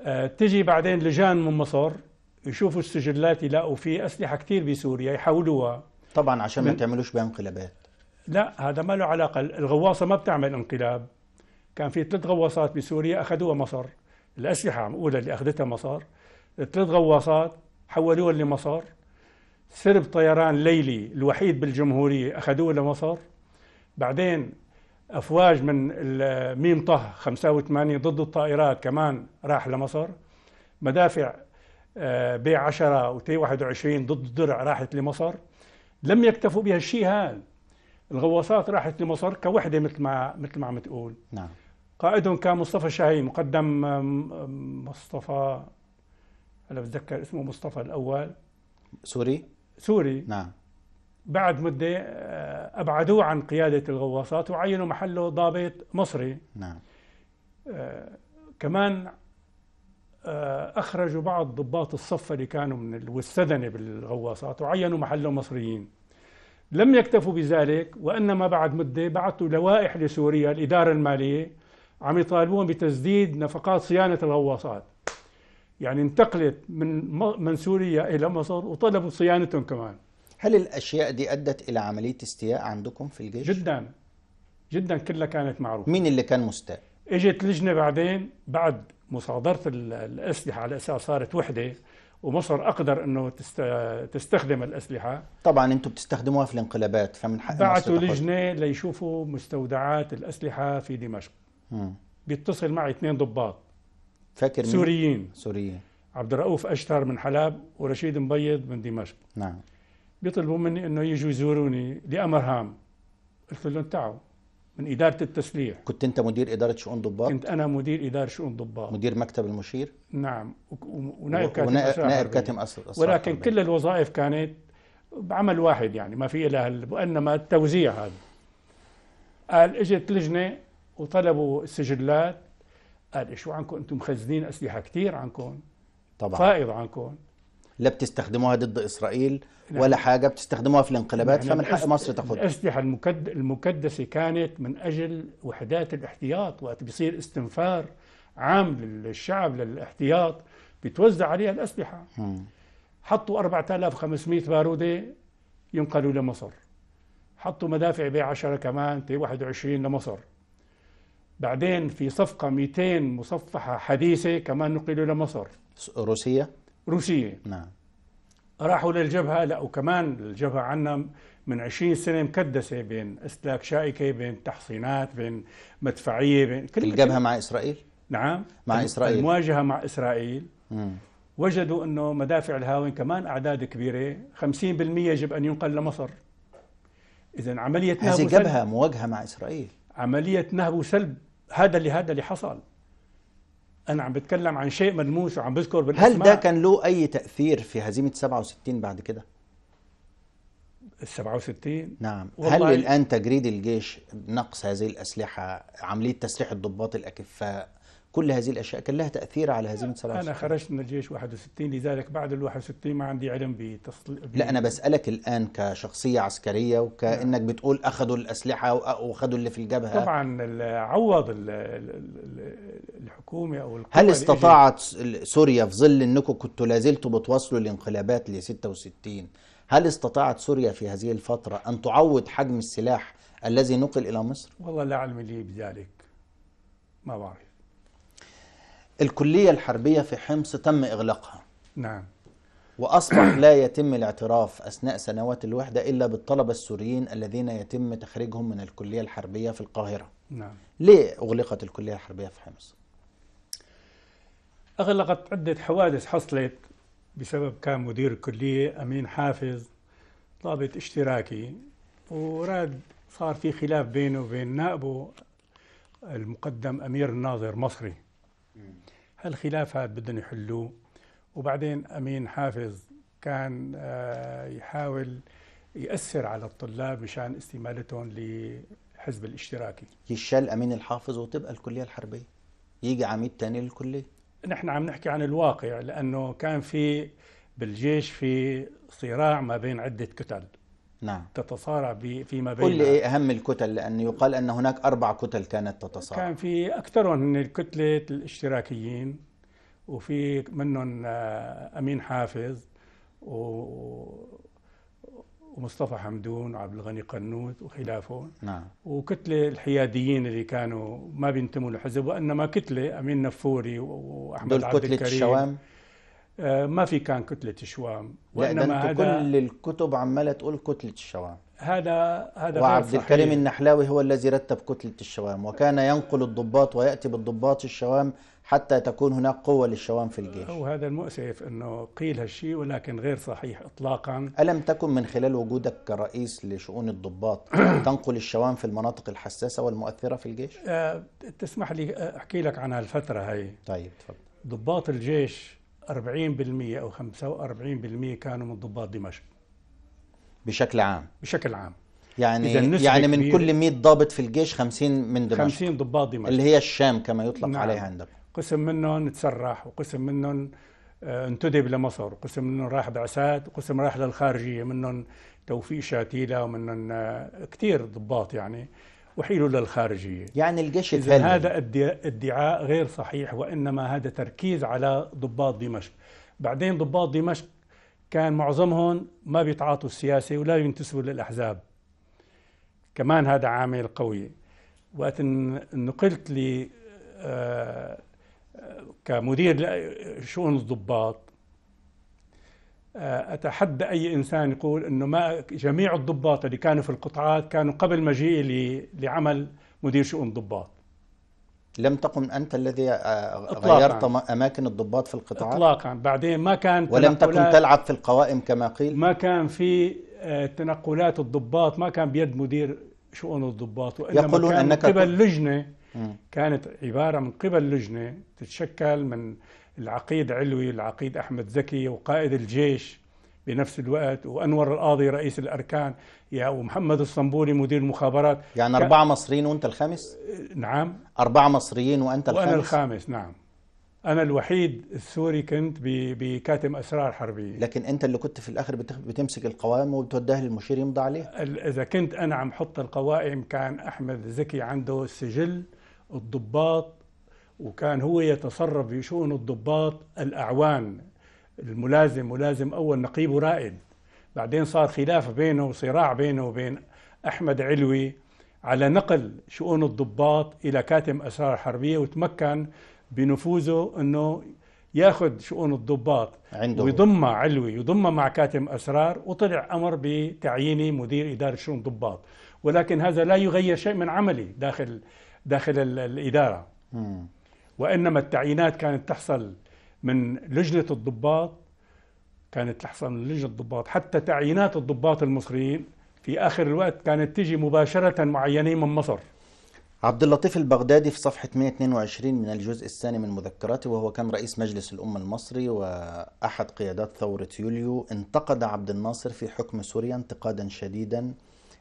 آه، تجي بعدين لجان من مصر يشوفوا السجلات يلاقوا في اسلحه كثير بسوريا يحولوها طبعا عشان ما تعملوش بها انقلابات لا هذا ما له علاقه الغواصه ما بتعمل انقلاب كان في ثلاث غواصات بسوريا اخذوها مصر الاسلحه الاولى اللي اخذتها مصر ثلاث غواصات حولوها لمصر سرب طيران ليلي الوحيد بالجمهوريه اخذوه لمصر بعدين افواج من ميم طه 85 ضد الطائرات كمان راح لمصر مدافع آه، بي 10 وتي 21 ضد الدرع راحت لمصر لم يكتفوا بهالشيء هذا الغواصات راحت لمصر كوحده مثل ما مثل ما عم تقول نعم قائدهم كان مصطفى شاهي مقدم مصطفى هلا بتذكر اسمه مصطفى الاول سوري سوري نعم بعد مدة آه، أبعدوه عن قيادة الغواصات وعينوا محله ضابط مصري نعم آه كمان آه أخرجوا بعض ضباط الصف اللي كانوا من والسدنة بالغواصات وعينوا محله مصريين لم يكتفوا بذلك وإنما بعد مدة بعثوا لوائح لسوريا الإدارة المالية عم يطالبون بتسديد نفقات صيانة الغواصات يعني انتقلت من من سوريا إلى مصر وطلبوا صيانتهم كمان هل الأشياء دي أدت إلى عملية استياء عندكم في الجيش؟ جدا جدا كلها كانت معروفة مين اللي كان مستاء؟ اجت لجنة بعدين بعد مصادرة الأسلحة على أساس صارت وحدة ومصر اقدر انه تستخدم الاسلحه طبعا انتم بتستخدموها في الانقلابات فمن حق بعثوا لجنه ليشوفوا مستودعات الاسلحه في دمشق مم. بيتصل معي اثنين ضباط فاكر سوريين سوريين عبد الرؤوف اشتر من حلب ورشيد مبيض من دمشق نعم بيطلبوا مني انه يجوا يزوروني لامر هام قلت لهم تعالوا من إدارة التسليح كنت أنت مدير إدارة شؤون ضباط؟ كنت أنا مدير إدارة شؤون ضباط مدير مكتب المشير؟ نعم ونائب كاتم نائب كاتم أسرى ولكن كل الوظائف كانت بعمل واحد يعني ما في لها وإنما التوزيع هذا قال إجت لجنة وطلبوا السجلات قال شو عنكم أنتم مخزنين أسلحة كثير عنكم طبعا فائض عنكم لا بتستخدموها ضد اسرائيل ولا حاجه بتستخدموها في الانقلابات فمن حق مصر تاخدها الاسلحه المكد... المكدسه كانت من اجل وحدات الاحتياط وقت بيصير استنفار عام للشعب للاحتياط بتوزع عليها الاسلحه م. حطوا 4500 باروده ينقلوا لمصر حطوا مدافع بي 10 كمان تي طيب 21 لمصر بعدين في صفقة 200 مصفحة حديثة كمان نقلوا لمصر روسيا روسية نعم راحوا للجبهة لا وكمان الجبهة عنا من 20 سنة مكدسة بين استهلاك شائكة بين تحصينات بين مدفعية بين كل الجبهة مع إسرائيل؟ نعم مع إسرائيل المواجهة مع إسرائيل مم. وجدوا أنه مدافع الهاون كمان أعداد كبيرة 50% يجب أن ينقل لمصر إذا عملية نهب هذه جبهة مواجهة مع إسرائيل عملية نهب وسلب هذا اللي هذا اللي حصل انا عم بتكلم عن شيء ملموس وعم بذكر بالاسماء هل ده كان له اي تاثير في هزيمه 67 بعد كده ال 67 نعم هل الان تجريد الجيش نقص هذه الاسلحه عمليه تسليح الضباط الاكفاء كل هذه الأشياء كان لها تأثير على هزيمة 67 أنا خرجت من الجيش 61 لذلك بعد ال 61 ما عندي علم بتصل... لا أنا بسألك الآن كشخصية عسكرية وكأنك نعم. بتقول أخذوا الأسلحة وأخذوا اللي في الجبهة طبعا عوض الحكومة أو هل استطاعت سوريا في ظل أنكم كنتوا لازلتوا بتواصلوا الانقلابات ل 66 هل استطاعت سوريا في هذه الفترة أن تعوض حجم السلاح الذي نقل إلى مصر؟ والله لا علم لي بذلك ما بعرف الكلية الحربية في حمص تم إغلاقها نعم وأصبح لا يتم الاعتراف أثناء سنوات الوحدة إلا بالطلبة السوريين الذين يتم تخريجهم من الكلية الحربية في القاهرة نعم ليه أغلقت الكلية الحربية في حمص؟ أغلقت عدة حوادث حصلت بسبب كان مدير الكلية أمين حافظ ضابط اشتراكي وراد صار في خلاف بينه وبين نائبه المقدم أمير الناظر مصري هالخلاف هذا بدهم يحلوه وبعدين أمين حافظ كان آه، يحاول يأثر على الطلاب مشان استمالتهم لحزب الاشتراكي يشال أمين الحافظ وتبقى الكلية الحربية يجي عميد تاني للكلية نحن عم نحكي عن الواقع لأنه كان في بالجيش في صراع ما بين عدة كتل نعم تتصارع فيما بين قل ايه اهم الكتل لان يقال ان هناك اربع كتل كانت تتصارع كان في اكثرهم من كتله الاشتراكيين وفي منهم آه، امين حافظ و ومصطفى حمدون وعبد الغني قنوت وخلافه نعم وكتله الحياديين اللي كانوا ما بينتموا لحزب وانما كتله امين نفوري واحمد عبد الكريم كتله الشوام آه، ما في كان كتلة شوام وإنما هذا كل الكتب عمالة تقول كتلة الشوام هذا هذا وعبد الكريم النحلاوي هو الذي رتب كتلة الشوام وكان ينقل الضباط ويأتي بالضباط الشوام حتى تكون هناك قوة للشوام في الجيش هو هذا المؤسف أنه قيل هالشيء ولكن غير صحيح إطلاقا ألم تكن من خلال وجودك كرئيس لشؤون الضباط تنقل الشوام في المناطق الحساسة والمؤثرة في الجيش؟ أه تسمح لي آه، أحكي لك عن هالفترة هاي طيب تفضل ضباط الجيش 40% أو 45% كانوا من ضباط دمشق بشكل عام بشكل عام يعني يعني من كل 100 ضابط في الجيش 50 من دمشق 50 ضباط دمشق اللي هي الشام كما يطلق نعم. عليها عندكم قسم منهم تسرح وقسم منهم آه، انتدب لمصر وقسم منهم راح بعساد وقسم راح للخارجية منهم توفيق شاتيلة ومنهم آه، كثير ضباط يعني وحيله للخارجية يعني الجيش الفلي هذا ادعاء غير صحيح وإنما هذا تركيز على ضباط دمشق بعدين ضباط دمشق كان معظمهم ما بيتعاطوا السياسة ولا ينتسبوا للأحزاب كمان هذا عامل قوي وقت نقلت لي آه، آه، كمدير شؤون الضباط اتحدى اي انسان يقول انه ما جميع الضباط اللي كانوا في القطاعات كانوا قبل مجيئي لعمل مدير شؤون ضباط لم تقم انت الذي آه، غيرت اماكن الضباط في القطاعات اطلاقا بعدين ما كان ولم تكن تلعب في القوائم كما قيل ما كان في آه، تنقلات الضباط ما كان بيد مدير شؤون الضباط وانما يقولون كان انك من قبل لجنه كانت عباره من قبل لجنه تتشكل من العقيد علوي العقيد أحمد زكي وقائد الجيش بنفس الوقت وانور القاضي رئيس الاركان يا ومحمد الصنبوري مدير المخابرات يعني اربعه مصريين وانت الخامس أه، نعم اربعه مصريين وانت الخامس وانا الخامس نعم انا الوحيد السوري كنت بكاتم اسرار حربيه لكن انت اللي كنت في الاخر بتمسك القوائم وبتوديها للمشير يمضي عليها اذا كنت انا عم حط القوائم كان احمد زكي عنده سجل الضباط وكان هو يتصرف في شؤون الضباط الأعوان الملازم ملازم أول نقيب ورائد بعدين صار خلاف بينه وصراع بينه وبين أحمد علوي على نقل شؤون الضباط إلى كاتم أسرار الحربيه وتمكن بنفوذه أنه ياخذ شؤون الضباط عنده ويضمها علوي يضمها مع كاتم أسرار وطلع أمر بتعييني مدير إدارة شؤون الضباط ولكن هذا لا يغير شيء من عملي داخل داخل الإدارة مم. وإنما التعيينات كانت تحصل من لجنة الضباط كانت تحصل من لجنة الضباط حتى تعيينات الضباط المصريين في آخر الوقت كانت تجي مباشرة معينين من مصر عبد اللطيف البغدادي في صفحة 122 من الجزء الثاني من مذكراته وهو كان رئيس مجلس الأمة المصري وأحد قيادات ثورة يوليو انتقد عبد الناصر في حكم سوريا انتقادا شديدا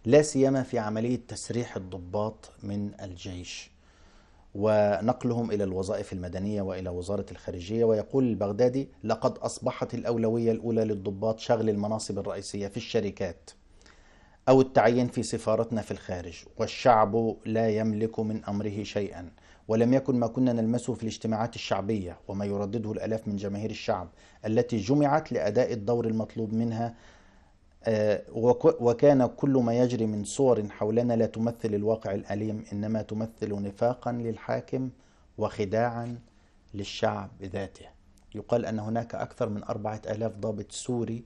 لا سيما في عملية تسريح الضباط من الجيش ونقلهم إلى الوظائف المدنية وإلى وزارة الخارجية ويقول البغدادي لقد أصبحت الأولوية الأولى للضباط شغل المناصب الرئيسية في الشركات أو التعيين في سفارتنا في الخارج والشعب لا يملك من أمره شيئا ولم يكن ما كنا نلمسه في الاجتماعات الشعبية وما يردده الألاف من جماهير الشعب التي جمعت لأداء الدور المطلوب منها آه، وكان كل ما يجري من صور حولنا لا تمثل الواقع الأليم إنما تمثل نفاقا للحاكم وخداعا للشعب ذاته يقال أن هناك أكثر من أربعة آلاف ضابط سوري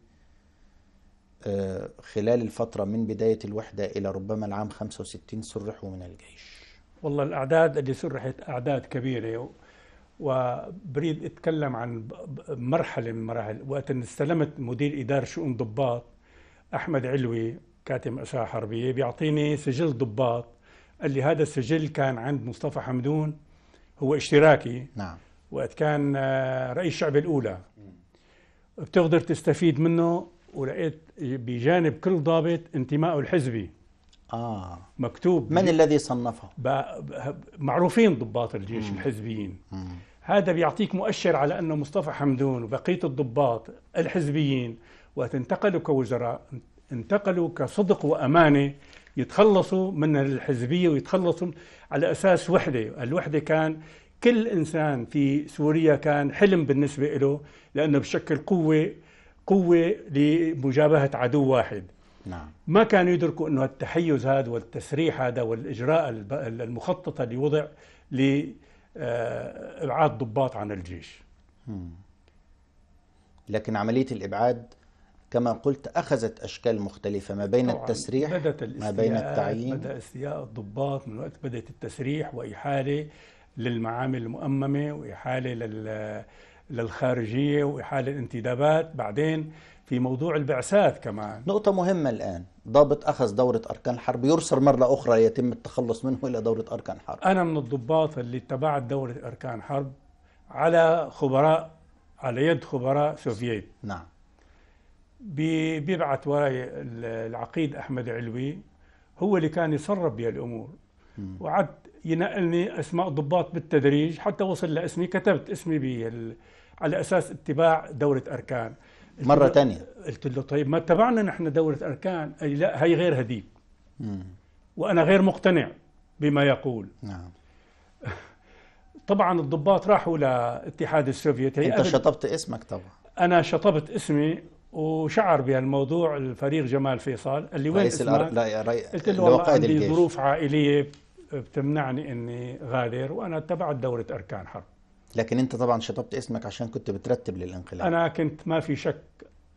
آه، خلال الفترة من بداية الوحدة إلى ربما العام 65 سرحوا من الجيش والله الأعداد اللي سرحت أعداد كبيرة وبريد أتكلم عن مرحلة من مراحل وقت استلمت مدير إدارة شؤون ضباط أحمد علوي كاتم أشعة حربية بيعطيني سجل ضباط قال لي هذا السجل كان عند مصطفى حمدون هو اشتراكي نعم وقت كان آه، رئيس الشعب الأولى بتقدر تستفيد منه ولقيت بجانب كل ضابط انتمائه الحزبي آه مكتوب من الذي صنفه؟ معروفين ضباط الجيش مم. الحزبيين مم. هذا بيعطيك مؤشر على أنه مصطفى حمدون وبقية الضباط الحزبيين وقت انتقلوا كوزراء انتقلوا كصدق وأمانة يتخلصوا من الحزبية ويتخلصوا على أساس وحدة الوحدة كان كل إنسان في سوريا كان حلم بالنسبة له لأنه بشكل قوة قوة لمجابهة عدو واحد نعم. ما كانوا يدركوا أنه التحيز هذا والتسريح هذا والإجراء المخطط اللي وضع لإبعاد آه، ضباط عن الجيش مم. لكن عملية الإبعاد كما قلت أخذت أشكال مختلفة ما بين التسريح بدأت ما بين التعيين بدأ استياء الضباط من وقت بدأت التسريح وإحالة للمعامل المؤممة وإحالة لل للخارجية وإحالة الانتدابات بعدين في موضوع البعثات كمان نقطة مهمة الآن ضابط أخذ دورة أركان حرب يرسل مرة أخرى يتم التخلص منه إلى دورة أركان حرب أنا من الضباط اللي اتبعت دورة أركان حرب على خبراء على يد خبراء سوفييت نعم بيبعث وراي العقيد احمد علوي هو اللي كان يسرب بي الامور وعد ينقلني اسماء ضباط بالتدريج حتى وصل لاسمي كتبت اسمي بال... على اساس اتباع دوره اركان مره ثانيه قلت له طيب ما اتبعنا نحن دوره اركان اي لا هي غير هديب مم. وانا غير مقتنع بما يقول نعم طبعا الضباط راحوا للاتحاد السوفيتي انت شطبت اسمك طبعا انا شطبت اسمي وشعر بهالموضوع الفريق جمال فيصل اللي وين رئيس الأر... لا ري... قلت له والله عندي الجيش. ظروف عائليه بتمنعني اني غادر وانا تبعت دوره اركان حرب لكن انت طبعا شطبت اسمك عشان كنت بترتب للانقلاب انا كنت ما في شك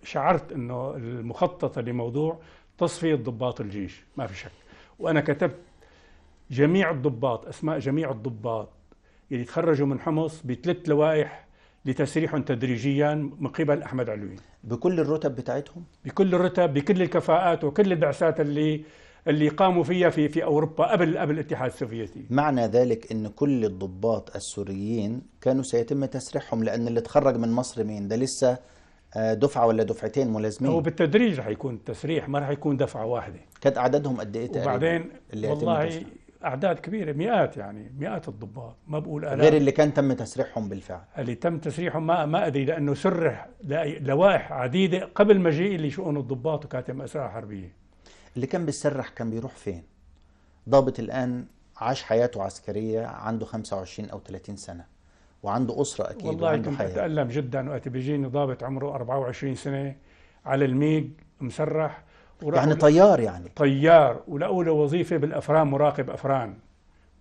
شعرت انه المخطط لموضوع تصفيه ضباط الجيش ما في شك وانا كتبت جميع الضباط اسماء جميع الضباط اللي تخرجوا من حمص بثلاث لوائح لتسريح تدريجيا من قبل احمد علوي بكل الرتب بتاعتهم بكل الرتب بكل الكفاءات وكل البعثات اللي اللي قاموا فيها في في اوروبا قبل قبل الاتحاد السوفيتي معنى ذلك ان كل الضباط السوريين كانوا سيتم تسريحهم لان اللي تخرج من مصر مين ده لسه آه، دفعه ولا دفعتين ملازمين هو بالتدريج رح يكون التسريح ما رح يكون دفعه واحده كانت اعدادهم قد ايه تقريبا وبعدين اللي والله اعداد كبيره مئات يعني مئات الضباط ما بقول الاف غير اللي كان تم تسريحهم بالفعل اللي تم تسريحهم ما ما ادري لانه سرح لوائح عديده قبل مجيئي لشؤون الضباط وكاتم اسرار حربيه اللي كان بيسرح كان بيروح فين؟ ضابط الان عاش حياته عسكريه عنده 25 او 30 سنه وعنده اسره اكيد والله وعنده كنت حياة. اتالم جدا وقت بيجيني ضابط عمره 24 سنه على الميج مسرح يعني طيار يعني طيار وله له وظيفه بالافران مراقب افران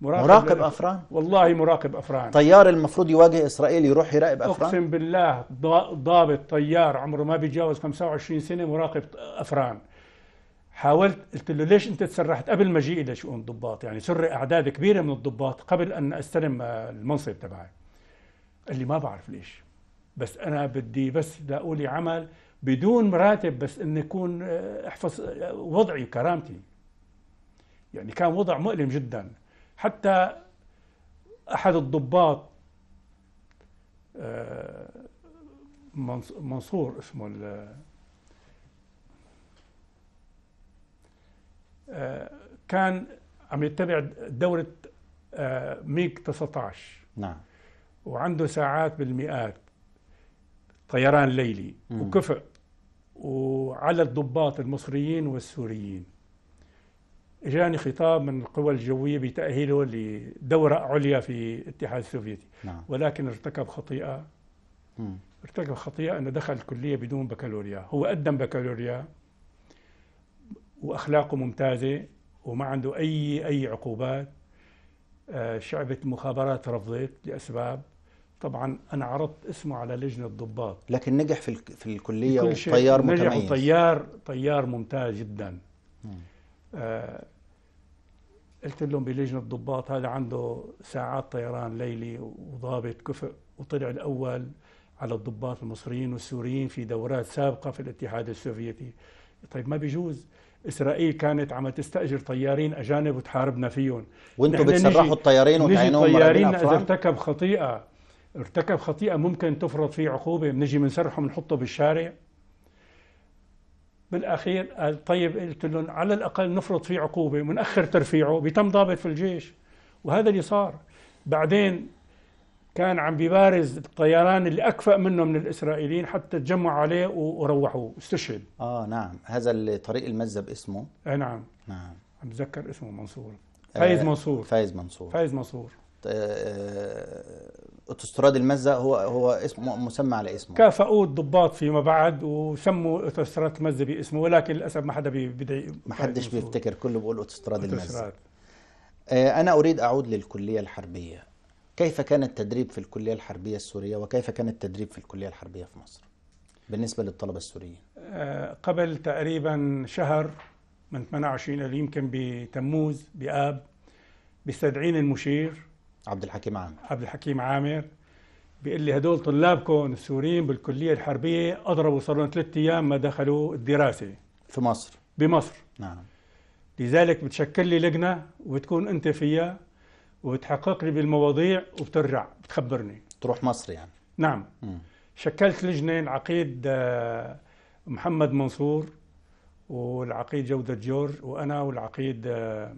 مراقب, مراقب افران والله مراقب افران طيار المفروض يواجه اسرائيل يروح يراقب افران اقسم بالله ضابط طيار عمره ما بيتجاوز 25 سنه مراقب افران حاولت قلت له ليش انت تسرحت قبل مجيئي لشؤون الضباط يعني سر اعداد كبيره من الضباط قبل ان استلم آه، المنصب تبعي قال لي ما بعرف ليش بس انا بدي بس لاقولي عمل بدون راتب بس ان يكون آه، احفظ آه، وضعي وكرامتي يعني كان وضع مؤلم جدا حتى احد الضباط آه، منصور اسمه كان عم يتبع دورة ميك 19 نعم وعنده ساعات بالمئات طيران ليلي مم. وكفء وعلى الضباط المصريين والسوريين اجاني خطاب من القوى الجويه بتاهيله لدوره عليا في الاتحاد السوفيتي نعم. ولكن ارتكب خطيئه مم. ارتكب خطيئه انه دخل الكليه بدون بكالوريا هو قدم بكالوريا واخلاقه ممتازه وما عنده اي اي عقوبات آه، شعبة المخابرات رفضت لأسباب طبعا انا عرضت اسمه على لجنه ضباط لكن نجح في في الكليه كل وطيار نجح متميز وطيار طيار ممتاز جدا آه قلت لهم بلجنه ضباط هذا عنده ساعات طيران ليلي وضابط كفء وطلع الاول على الضباط المصريين والسوريين في دورات سابقه في الاتحاد السوفيتي طيب ما بيجوز اسرائيل كانت عم تستاجر طيارين اجانب وتحاربنا فيهم وانتم بتسرحوا الطيارين وتعينوهم طيارين اذا ارتكب خطيئه ارتكب خطيئة ممكن تفرض فيه عقوبة بنجي بنسرحه بنحطه بالشارع بالأخير قال طيب قلت لهم على الأقل نفرض فيه عقوبة ونأخر ترفيعه بيتم ضابط في الجيش وهذا اللي صار بعدين كان عم ببارز الطيران اللي أكفأ منه من الإسرائيليين حتى تجمعوا عليه وروحوه استشهد آه نعم هذا طريق المذب اسمه آه نعم نعم عم بتذكر اسمه منصور آه، فايز منصور فايز منصور فايز منصور آه، اوتوستراد المزه هو هو اسم مسمى على اسمه كافئوه الضباط فيما بعد وسموا اوتوستراد المزه باسمه ولكن للاسف ما حدا بيدعي ما حدش بيفتكر كله بيقول اوتوستراد المزه آه، انا اريد اعود للكليه الحربيه كيف كان التدريب في الكليه الحربيه السوريه وكيف كان التدريب في الكليه الحربيه في مصر بالنسبه للطلبه السوريين آه، قبل تقريبا شهر من 28 يمكن بتموز بآب بيستدعين المشير عبد الحكيم عامر عبد الحكيم عامر بيقول لي هدول طلابكم السوريين بالكليه الحربيه اضربوا صار لهم ثلاث ايام ما دخلوا الدراسه في مصر بمصر نعم لذلك بتشكل لي لجنه وبتكون انت فيها وبتحقق لي بالمواضيع وبترجع بتخبرني تروح مصر يعني نعم م. شكلت لجنه العقيد آه، محمد منصور والعقيد جودة جورج وأنا والعقيد آه،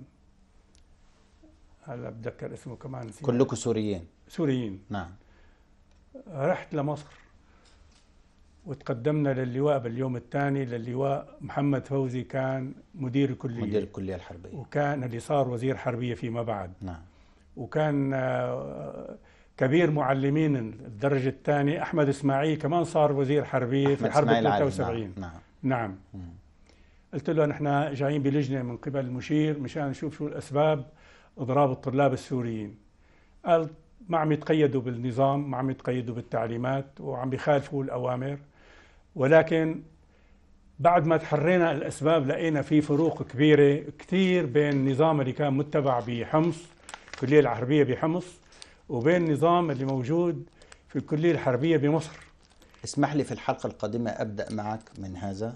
هلا بتذكر اسمه كمان نسيت كلكم سوريين سوريين نعم رحت لمصر وتقدمنا للواء باليوم الثاني للواء محمد فوزي كان مدير الكلية مدير الكلية الحربية وكان اللي صار وزير حربية فيما بعد نعم وكان آه، كبير معلمين الدرجة الثانية أحمد إسماعيل كمان صار وزير حربية في حرب 73 نعم. نعم نعم مم. قلت له نحن جايين بلجنة من قبل المشير مشان نشوف شو الأسباب اضراب الطلاب السوريين قال ما عم يتقيدوا بالنظام ما عم يتقيدوا بالتعليمات وعم بيخالفوا الاوامر ولكن بعد ما تحرينا الاسباب لقينا في فروق كبيره كثير بين النظام اللي كان متبع بحمص الكليه الحربيه بحمص وبين النظام اللي موجود في الكليه الحربيه بمصر اسمح لي في الحلقه القادمه ابدا معك من هذا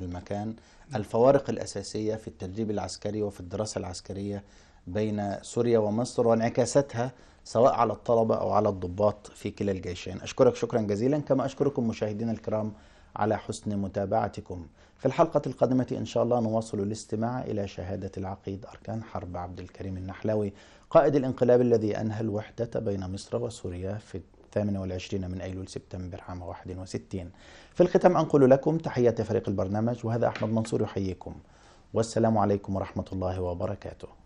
المكان الفوارق الاساسيه في التدريب العسكري وفي الدراسه العسكريه بين سوريا ومصر وانعكاساتها سواء على الطلبة أو على الضباط في كلا الجيشين أشكرك شكرا جزيلا كما أشكركم مشاهدينا الكرام على حسن متابعتكم في الحلقة القادمة إن شاء الله نواصل الاستماع إلى شهادة العقيد أركان حرب عبد الكريم النحلاوي قائد الانقلاب الذي أنهى الوحدة بين مصر وسوريا في 28 من أيلول سبتمبر عام 61 في الختام أنقل لكم تحية فريق البرنامج وهذا أحمد منصور يحييكم والسلام عليكم ورحمة الله وبركاته